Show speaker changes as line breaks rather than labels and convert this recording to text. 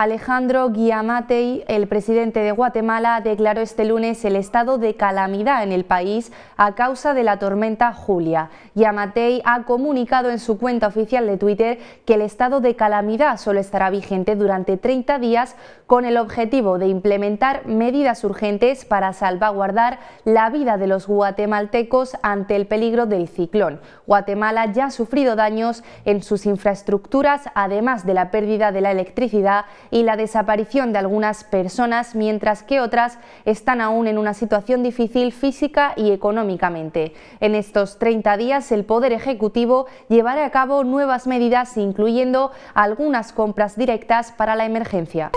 Alejandro Guiamatei, el presidente de Guatemala, declaró este lunes el estado de calamidad en el país a causa de la tormenta Julia. Guiamatei ha comunicado en su cuenta oficial de Twitter que el estado de calamidad solo estará vigente durante 30 días con el objetivo de implementar medidas urgentes para salvaguardar la vida de los guatemaltecos ante el peligro del ciclón. Guatemala ya ha sufrido daños en sus infraestructuras, además de la pérdida de la electricidad y la desaparición de algunas personas, mientras que otras están aún en una situación difícil física y económicamente. En estos 30 días, el Poder Ejecutivo llevará a cabo nuevas medidas, incluyendo algunas compras directas para la emergencia.